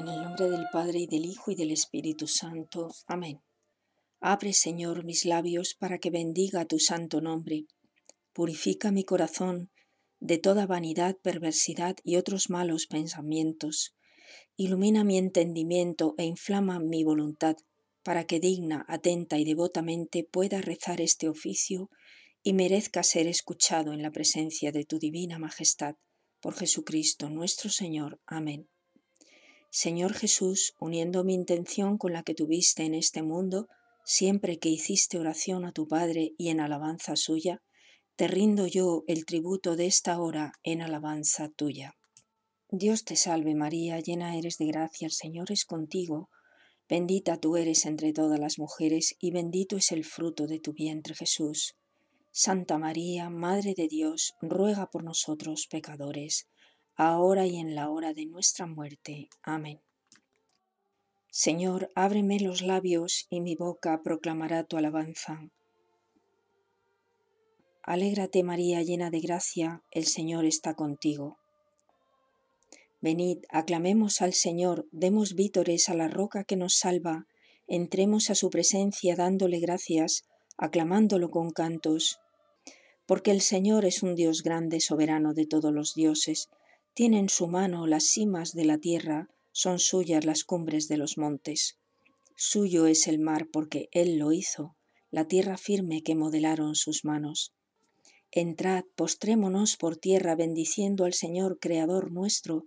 En el nombre del Padre y del Hijo y del Espíritu Santo. Amén. Abre, Señor, mis labios para que bendiga tu santo nombre. Purifica mi corazón de toda vanidad, perversidad y otros malos pensamientos. Ilumina mi entendimiento e inflama mi voluntad, para que digna, atenta y devotamente pueda rezar este oficio y merezca ser escuchado en la presencia de tu divina majestad. Por Jesucristo nuestro Señor. Amén. Señor Jesús, uniendo mi intención con la que tuviste en este mundo, siempre que hiciste oración a tu Padre y en alabanza suya, te rindo yo el tributo de esta hora en alabanza tuya. Dios te salve María, llena eres de gracia, el Señor es contigo, bendita tú eres entre todas las mujeres y bendito es el fruto de tu vientre Jesús. Santa María, Madre de Dios, ruega por nosotros pecadores, ahora y en la hora de nuestra muerte. Amén. Señor, ábreme los labios y mi boca proclamará tu alabanza. Alégrate María, llena de gracia, el Señor está contigo. Venid, aclamemos al Señor, demos vítores a la roca que nos salva, entremos a su presencia dándole gracias, aclamándolo con cantos. Porque el Señor es un Dios grande, soberano de todos los dioses, tiene en su mano las cimas de la tierra, son suyas las cumbres de los montes. Suyo es el mar porque Él lo hizo, la tierra firme que modelaron sus manos. Entrad, postrémonos por tierra bendiciendo al Señor Creador nuestro,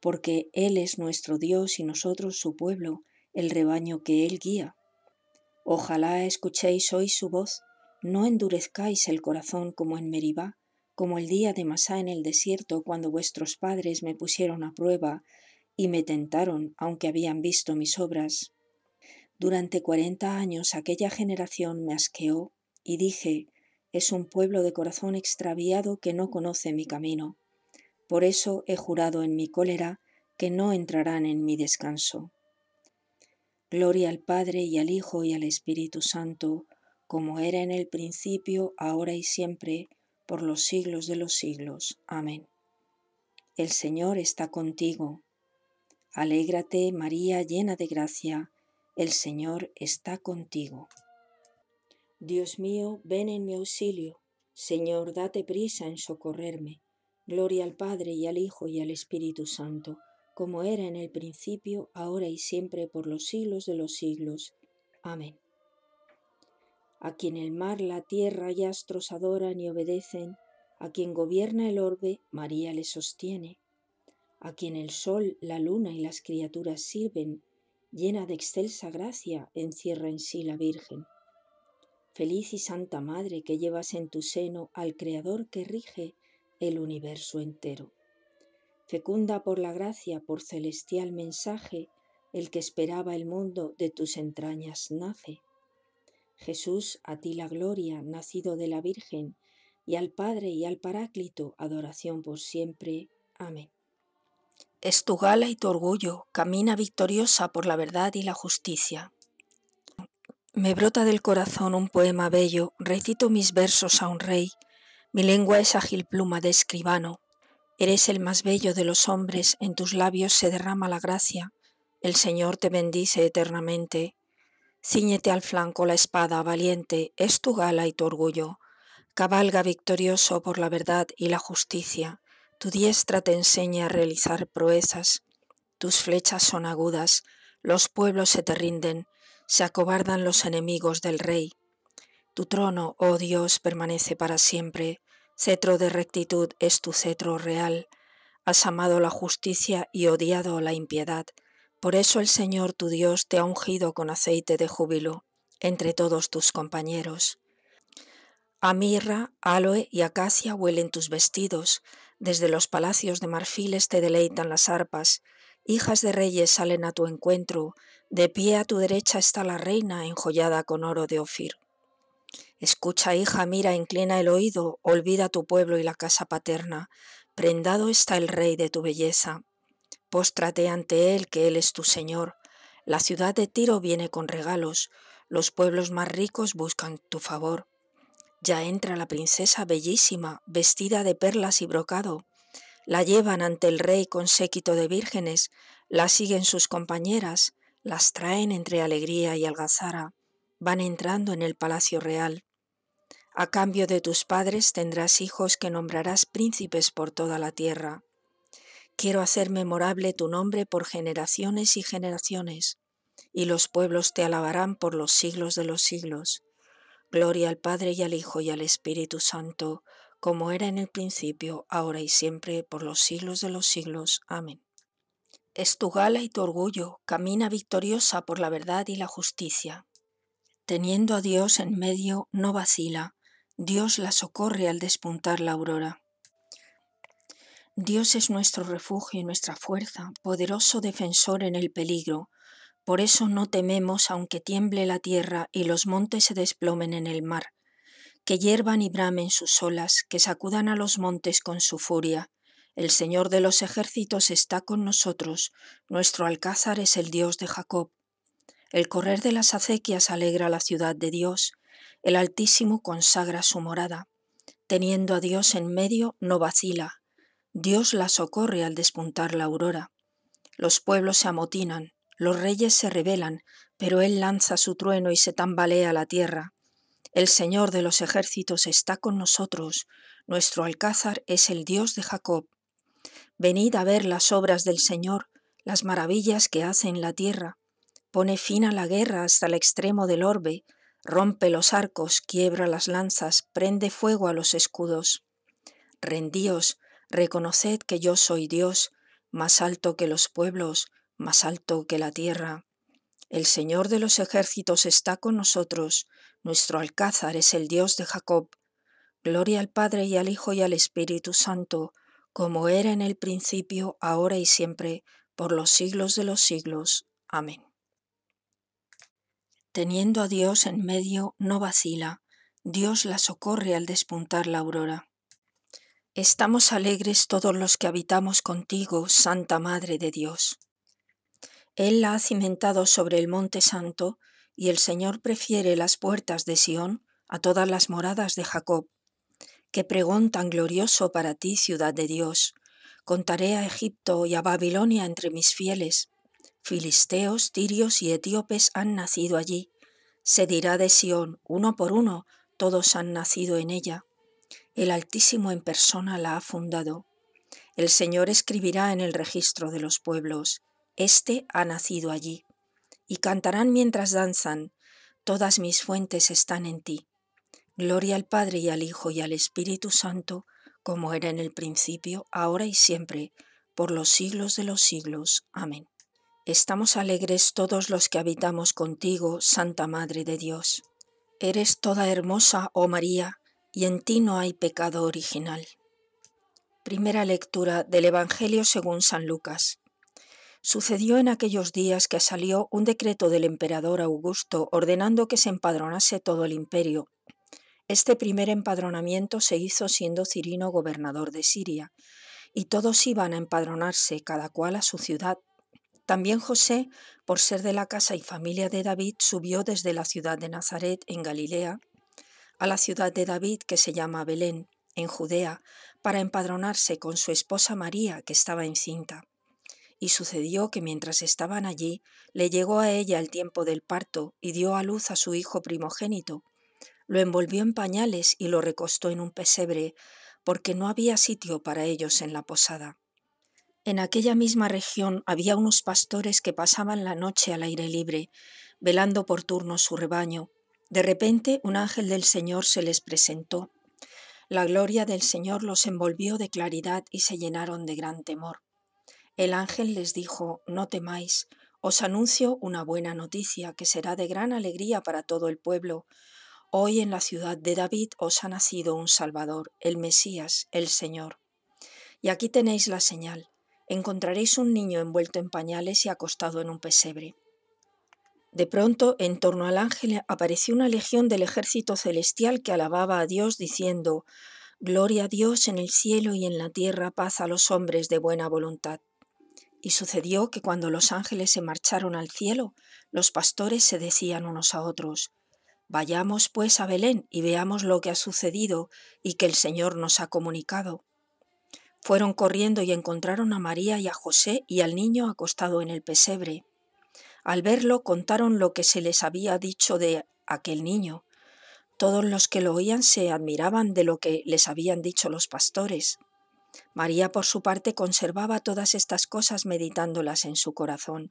porque Él es nuestro Dios y nosotros su pueblo, el rebaño que Él guía. Ojalá escuchéis hoy su voz, no endurezcáis el corazón como en Meribá, como el día de Masá en el desierto cuando vuestros padres me pusieron a prueba y me tentaron aunque habían visto mis obras. Durante cuarenta años aquella generación me asqueó y dije, es un pueblo de corazón extraviado que no conoce mi camino. Por eso he jurado en mi cólera que no entrarán en mi descanso. Gloria al Padre y al Hijo y al Espíritu Santo, como era en el principio, ahora y siempre, por los siglos de los siglos. Amén. El Señor está contigo. Alégrate, María, llena de gracia. El Señor está contigo. Dios mío, ven en mi auxilio. Señor, date prisa en socorrerme. Gloria al Padre y al Hijo y al Espíritu Santo, como era en el principio, ahora y siempre, por los siglos de los siglos. Amén a quien el mar, la tierra y astros adoran y obedecen, a quien gobierna el orbe, María le sostiene, a quien el sol, la luna y las criaturas sirven, llena de excelsa gracia, encierra en sí la Virgen. Feliz y Santa Madre que llevas en tu seno al Creador que rige el universo entero. Fecunda por la gracia, por celestial mensaje, el que esperaba el mundo de tus entrañas nace Jesús, a ti la gloria, nacido de la Virgen, y al Padre y al Paráclito, adoración por siempre. Amén. Es tu gala y tu orgullo, camina victoriosa por la verdad y la justicia. Me brota del corazón un poema bello, recito mis versos a un rey, mi lengua es ágil pluma de escribano, eres el más bello de los hombres, en tus labios se derrama la gracia, el Señor te bendice eternamente, Cíñete al flanco la espada, valiente, es tu gala y tu orgullo. Cabalga victorioso por la verdad y la justicia. Tu diestra te enseña a realizar proezas. Tus flechas son agudas, los pueblos se te rinden, se acobardan los enemigos del rey. Tu trono, oh Dios, permanece para siempre. Cetro de rectitud es tu cetro real. Has amado la justicia y odiado la impiedad. Por eso el Señor tu Dios te ha ungido con aceite de júbilo entre todos tus compañeros. A mirra, aloe y acacia huelen tus vestidos, desde los palacios de marfiles te deleitan las arpas, hijas de reyes salen a tu encuentro, de pie a tu derecha está la reina enjollada con oro de Ofir. Escucha, hija, mira, inclina el oído, olvida tu pueblo y la casa paterna, prendado está el rey de tu belleza. Póstrate ante Él, que Él es tu Señor. La ciudad de Tiro viene con regalos, los pueblos más ricos buscan tu favor. Ya entra la princesa bellísima, vestida de perlas y brocado. La llevan ante el rey con séquito de vírgenes, la siguen sus compañeras, las traen entre alegría y algazara, van entrando en el palacio real. A cambio de tus padres tendrás hijos que nombrarás príncipes por toda la tierra. Quiero hacer memorable tu nombre por generaciones y generaciones, y los pueblos te alabarán por los siglos de los siglos. Gloria al Padre y al Hijo y al Espíritu Santo, como era en el principio, ahora y siempre, por los siglos de los siglos. Amén. Es tu gala y tu orgullo, camina victoriosa por la verdad y la justicia. Teniendo a Dios en medio, no vacila, Dios la socorre al despuntar la aurora. Dios es nuestro refugio y nuestra fuerza, poderoso defensor en el peligro. Por eso no tememos aunque tiemble la tierra y los montes se desplomen en el mar, que hiervan y bramen sus olas, que sacudan a los montes con su furia. El Señor de los ejércitos está con nosotros, nuestro alcázar es el Dios de Jacob. El correr de las acequias alegra la ciudad de Dios, el Altísimo consagra su morada. Teniendo a Dios en medio, no vacila Dios la socorre al despuntar la aurora. Los pueblos se amotinan, los reyes se rebelan, pero Él lanza su trueno y se tambalea la tierra. El Señor de los ejércitos está con nosotros, nuestro alcázar es el Dios de Jacob. Venid a ver las obras del Señor, las maravillas que hace en la tierra. Pone fin a la guerra hasta el extremo del orbe, rompe los arcos, quiebra las lanzas, prende fuego a los escudos. Rendíos, Reconoced que yo soy Dios, más alto que los pueblos, más alto que la tierra. El Señor de los ejércitos está con nosotros, nuestro alcázar es el Dios de Jacob. Gloria al Padre y al Hijo y al Espíritu Santo, como era en el principio, ahora y siempre, por los siglos de los siglos. Amén. Teniendo a Dios en medio, no vacila, Dios la socorre al despuntar la aurora. Estamos alegres todos los que habitamos contigo, Santa Madre de Dios. Él la ha cimentado sobre el Monte Santo, y el Señor prefiere las puertas de Sión a todas las moradas de Jacob. Qué pregón tan glorioso para ti, ciudad de Dios. Contaré a Egipto y a Babilonia entre mis fieles. Filisteos, tirios y etíopes han nacido allí. Se dirá de Sión, uno por uno, todos han nacido en ella. El Altísimo en persona la ha fundado. El Señor escribirá en el registro de los pueblos, Este ha nacido allí. Y cantarán mientras danzan, Todas mis fuentes están en ti. Gloria al Padre y al Hijo y al Espíritu Santo, como era en el principio, ahora y siempre, por los siglos de los siglos. Amén. Estamos alegres todos los que habitamos contigo, Santa Madre de Dios. Eres toda hermosa, oh María, y en ti no hay pecado original. Primera lectura del Evangelio según San Lucas. Sucedió en aquellos días que salió un decreto del emperador Augusto ordenando que se empadronase todo el imperio. Este primer empadronamiento se hizo siendo Cirino gobernador de Siria, y todos iban a empadronarse cada cual a su ciudad. También José, por ser de la casa y familia de David, subió desde la ciudad de Nazaret, en Galilea, a la ciudad de David que se llama Belén, en Judea, para empadronarse con su esposa María, que estaba encinta. Y sucedió que mientras estaban allí, le llegó a ella el tiempo del parto y dio a luz a su hijo primogénito. Lo envolvió en pañales y lo recostó en un pesebre, porque no había sitio para ellos en la posada. En aquella misma región había unos pastores que pasaban la noche al aire libre, velando por turno su rebaño, de repente un ángel del Señor se les presentó. La gloria del Señor los envolvió de claridad y se llenaron de gran temor. El ángel les dijo, No temáis, os anuncio una buena noticia que será de gran alegría para todo el pueblo. Hoy en la ciudad de David os ha nacido un Salvador, el Mesías, el Señor. Y aquí tenéis la señal. Encontraréis un niño envuelto en pañales y acostado en un pesebre. De pronto, en torno al ángel apareció una legión del ejército celestial que alababa a Dios diciendo, Gloria a Dios en el cielo y en la tierra paz a los hombres de buena voluntad. Y sucedió que cuando los ángeles se marcharon al cielo, los pastores se decían unos a otros, Vayamos pues a Belén y veamos lo que ha sucedido y que el Señor nos ha comunicado. Fueron corriendo y encontraron a María y a José y al niño acostado en el pesebre. Al verlo contaron lo que se les había dicho de aquel niño. Todos los que lo oían se admiraban de lo que les habían dicho los pastores. María, por su parte, conservaba todas estas cosas meditándolas en su corazón,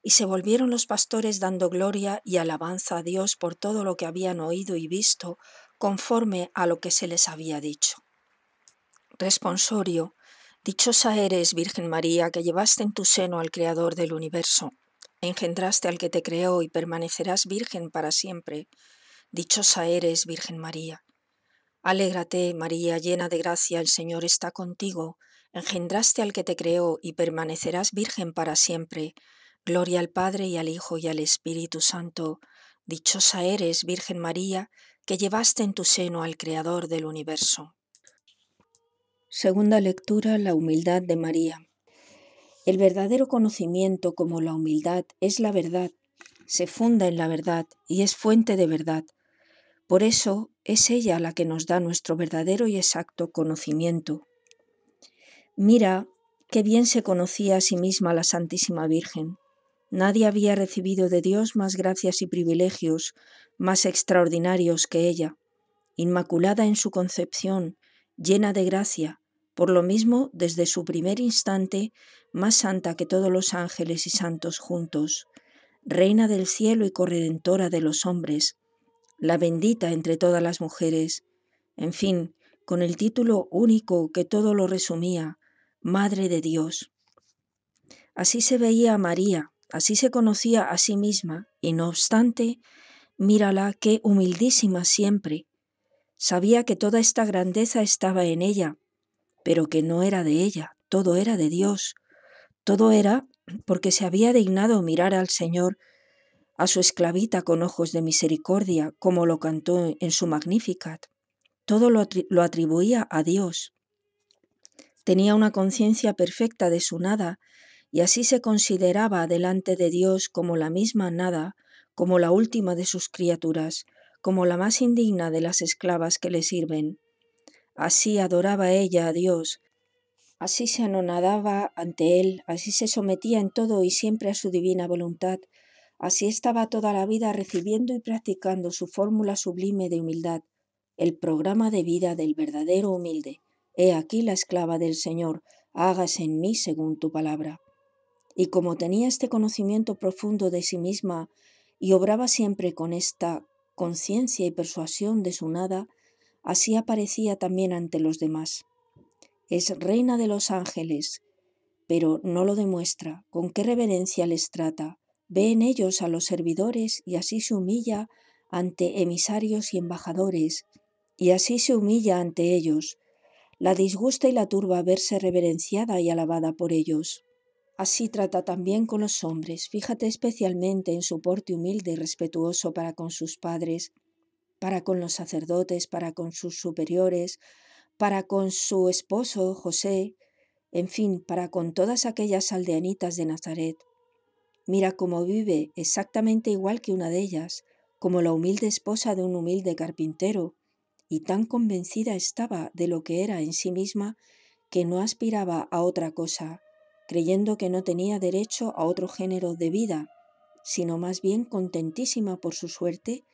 y se volvieron los pastores dando gloria y alabanza a Dios por todo lo que habían oído y visto, conforme a lo que se les había dicho. Responsorio. Dichosa eres, Virgen María, que llevaste en tu seno al Creador del universo. Engendraste al que te creó y permanecerás virgen para siempre. Dichosa eres, Virgen María. Alégrate, María, llena de gracia, el Señor está contigo. Engendraste al que te creó y permanecerás virgen para siempre. Gloria al Padre y al Hijo y al Espíritu Santo. Dichosa eres, Virgen María, que llevaste en tu seno al Creador del universo. Segunda lectura, la humildad de María. El verdadero conocimiento, como la humildad, es la verdad, se funda en la verdad y es fuente de verdad. Por eso es ella la que nos da nuestro verdadero y exacto conocimiento. Mira qué bien se conocía a sí misma la Santísima Virgen. Nadie había recibido de Dios más gracias y privilegios más extraordinarios que ella, inmaculada en su concepción, llena de gracia, por lo mismo, desde su primer instante, más santa que todos los ángeles y santos juntos, reina del cielo y corredentora de los hombres, la bendita entre todas las mujeres, en fin, con el título único que todo lo resumía, Madre de Dios. Así se veía a María, así se conocía a sí misma, y no obstante, mírala qué humildísima siempre. Sabía que toda esta grandeza estaba en ella, pero que no era de ella, todo era de Dios. Todo era porque se había dignado mirar al Señor, a su esclavita con ojos de misericordia, como lo cantó en su Magnificat. Todo lo, lo atribuía a Dios. Tenía una conciencia perfecta de su nada, y así se consideraba delante de Dios como la misma nada, como la última de sus criaturas, como la más indigna de las esclavas que le sirven. Así adoraba ella a Dios, así se anonadaba ante Él, así se sometía en todo y siempre a su divina voluntad, así estaba toda la vida recibiendo y practicando su fórmula sublime de humildad, el programa de vida del verdadero humilde. He aquí la esclava del Señor, hágase en mí según tu palabra. Y como tenía este conocimiento profundo de sí misma y obraba siempre con esta conciencia y persuasión de su nada, así aparecía también ante los demás. Es reina de los ángeles, pero no lo demuestra, con qué reverencia les trata, ve en ellos a los servidores y así se humilla ante emisarios y embajadores, y así se humilla ante ellos. La disgusta y la turba verse reverenciada y alabada por ellos. Así trata también con los hombres, fíjate especialmente en su porte humilde y respetuoso para con sus padres, para con los sacerdotes, para con sus superiores, para con su esposo José, en fin, para con todas aquellas aldeanitas de Nazaret. Mira cómo vive exactamente igual que una de ellas, como la humilde esposa de un humilde carpintero, y tan convencida estaba de lo que era en sí misma que no aspiraba a otra cosa, creyendo que no tenía derecho a otro género de vida, sino más bien contentísima por su suerte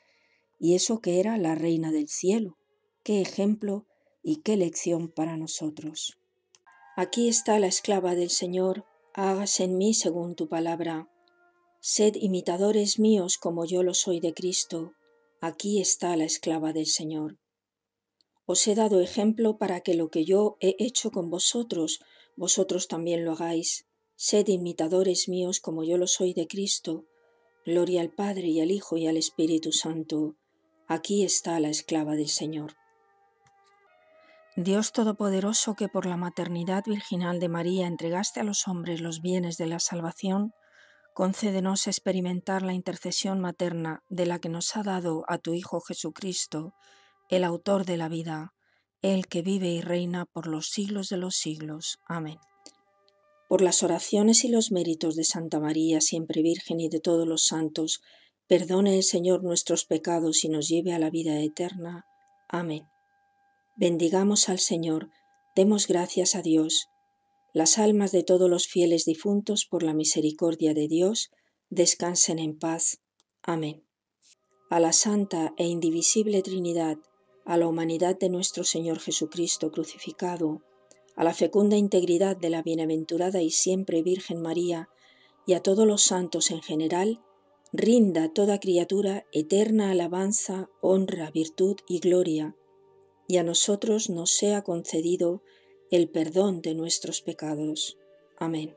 y eso que era la reina del cielo. Qué ejemplo y qué lección para nosotros. Aquí está la esclava del Señor, hágase en mí según tu palabra. Sed imitadores míos como yo lo soy de Cristo. Aquí está la esclava del Señor. Os he dado ejemplo para que lo que yo he hecho con vosotros, vosotros también lo hagáis. Sed imitadores míos como yo lo soy de Cristo. Gloria al Padre y al Hijo y al Espíritu Santo, aquí está la esclava del Señor. Dios Todopoderoso, que por la maternidad virginal de María entregaste a los hombres los bienes de la salvación, concédenos experimentar la intercesión materna de la que nos ha dado a tu Hijo Jesucristo, el autor de la vida, el que vive y reina por los siglos de los siglos. Amén. Por las oraciones y los méritos de Santa María, siempre Virgen y de todos los santos, Perdone el Señor nuestros pecados y nos lleve a la vida eterna. Amén. Bendigamos al Señor, demos gracias a Dios. Las almas de todos los fieles difuntos, por la misericordia de Dios, descansen en paz. Amén. A la Santa e Indivisible Trinidad, a la humanidad de nuestro Señor Jesucristo crucificado, a la fecunda integridad de la bienaventurada y siempre Virgen María, y a todos los santos en general, rinda toda criatura eterna alabanza, honra, virtud y gloria, y a nosotros nos sea concedido el perdón de nuestros pecados. Amén.